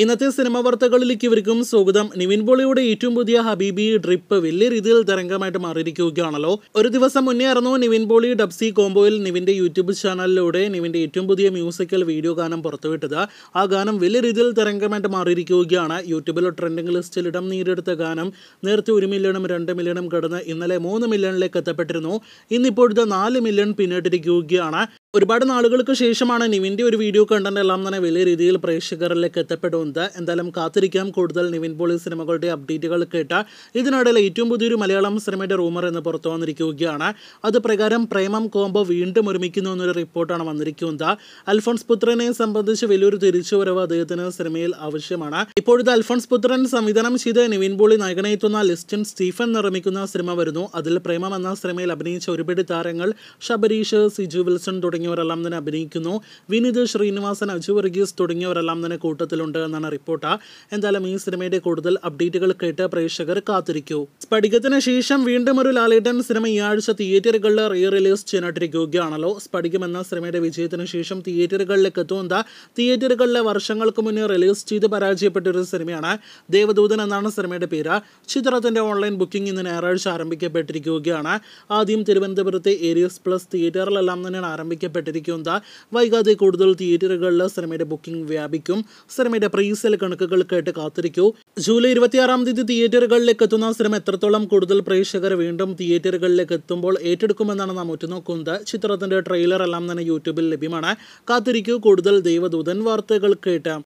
ഇന്നത്തെ സിനിമ വാർത്തകളിലേക്ക് ഇവർക്കും സ്വാഗതം നിവിൻ പോളിയുടെ ഏറ്റവും പുതിയ ഹബീബി ഡ്രിപ്പ് വലിയ രീതിയിൽ തരംഗമായിട്ട് മാറിയിരിക്കുകയാണല്ലോ ഒരു ദിവസം മുന്നേ ആയിരുന്നു നിവിൻ പോളി ഡബ്സി കോംബോയിൽ നിവിന്റെ യൂട്യൂബ് ചാനലിലൂടെ നിവിന്റെ ഏറ്റവും പുതിയ മ്യൂസിക്കൽ വീഡിയോ ഗാനം പുറത്തുവിട്ടത് ആ ഗാനം വലിയ രീതിയിൽ തരംഗമായിട്ട് മാറിയിരിക്കുകയാണ് യൂട്യൂബിൽ ട്രെൻഡിംഗ് ലിസ്റ്റിൽ ഇടം നേടിയെടുത്ത ഗാനം നേരത്തെ ഒരു മില്യണും രണ്ട് മില്യണും കടന്ന് ഇന്നലെ മൂന്ന് മില്യണിലേക്ക് എത്തപ്പെട്ടിരുന്നു ഇന്നിപ്പോഴത്തെ നാല് മില്യൺ പിന്നിട്ടിരിക്കുകയാണ് ഒരുപാട് നാളുകൾക്ക് ശേഷമാണ് നിവിൻ്റെ ഒരു വീഡിയോ കണ്ടന്റ് എല്ലാം തന്നെ വലിയ രീതിയിൽ പ്രേക്ഷകരിലേക്ക് എത്തപ്പെടുന്നത് എന്തായാലും കാത്തിരിക്കാം കൂടുതൽ നിവിൻ പോളി സിനിമകളുടെ അപ്ഡേറ്റുകൾ കേട്ട ഇതിനിടയിൽ ഏറ്റവും പുതിയൊരു മലയാളം സിനിമയുടെ റൂമർ എന്ന് പുറത്തു വന്നിരിക്കുകയാണ് അത് പ്രകാരം പ്രേമം കോംബോ വീണ്ടും ഒരുമിക്കുന്നു എന്നൊരു റിപ്പോർട്ടാണ് വന്നിരിക്കുന്നത് അൽഫോൺസ് പുത്രനെ സംബന്ധിച്ച് വലിയൊരു തിരിച്ചുവരവ് അദ്ദേഹത്തിന് സിനിമയിൽ ആവശ്യമാണ് ഇപ്പോഴത്തെ അൽഫോൺസ് പുത്രൻ സംവിധാനം ചെയ്ത് നിവിൻ പോളി നായകനെത്തുന്ന ലിസ്റ്റിൻ സ്റ്റീഫൻ നിർമ്മിക്കുന്ന സിനിമ വരുന്നു അതിൽ പ്രേമം എന്ന സിനിമയിൽ അഭിനയിച്ച ഒരുപാട് താരങ്ങൾ ഷബരീഷ് സിജു വിൽസൺ തുടങ്ങി തുടങ്ങിയവരെല്ലാം തന്നെ അഭിനയിക്കുന്നു വിനീത് ശ്രീനിവാസൻ അജു വർഗീസ് തുടങ്ങിയവരെല്ലാം തന്നെ കൂട്ടത്തിലുണ്ട് എന്നാണ് റിപ്പോർട്ട് എന്തായാലും ഈ സിനിമയുടെ കൂടുതൽ അപ്ഡേറ്റുകൾ കേട്ട് പ്രേക്ഷകർ കാത്തിരിക്കൂ സ്ഫടികത്തിന് ശേഷം വീണ്ടും ഒരു ലാലേട്ടൻ സിനിമ ഈ ആഴ്ച തിയേറ്ററുകളിൽ റീ റിലീസ് ചെയ്യാനായിട്ടിരിക്കുകയാണല്ലോ സ്ഫടികം എന്ന സിനിമയുടെ വിജയത്തിന് ശേഷം തിയേറ്ററുകളിലേക്ക് എത്തുന്ന തിയേറ്ററുകളിലെ വർഷങ്ങൾക്ക് മുന്നേ റിലീസ് ചെയ്ത് പരാജയപ്പെട്ട ഒരു സിനിമയാണ് ദേവദൂതൻ എന്നാണ് സിനിമയുടെ പേര് ചിത്രത്തിന്റെ ഓൺലൈൻ ബുക്കിംഗ് ഇന്ന് ഞായറാഴ്ച ആരംഭിക്കപ്പെട്ടിരിക്കുകയാണ് ആദ്യം തിരുവനന്തപുരത്തെ ഏരിയസ് പ്ലസ് തിയേറ്ററിലെല്ലാം തന്നെയാണ് ആരംഭിക്കുന്നത് ശ്രദ്ധിക്കപ്പെട്ടിരിക്കുന്നത് വൈകാതെ കൂടുതൽ തിയേറ്ററുകളിൽ സിനിമയുടെ ബുക്കിംഗ് വ്യാപിക്കും സിനിമയുടെ പ്രീസെൽ കണക്കുകൾ കേട്ട് കാത്തിരിക്കൂ ജൂലൈ ഇരുപത്തിയാറാം തീയതി തിയേറ്ററുകളിലേക്ക് എത്തുന്ന സിനിമ എത്രത്തോളം കൂടുതൽ പ്രേക്ഷകർ വീണ്ടും തിയേറ്ററുകളിലേക്ക് എത്തുമ്പോൾ ഏറ്റെടുക്കുമെന്നാണ് നാം ഉറ്റുനോക്കുന്നത് ചിത്രത്തിന്റെ ട്രെയിലർ എല്ലാം തന്നെ യൂട്യൂബിൽ ലഭ്യമാണ് കാത്തിരിക്കൂ കൂടുതൽ ദൈവദൂതൻ വാർത്തകൾ കേട്ട്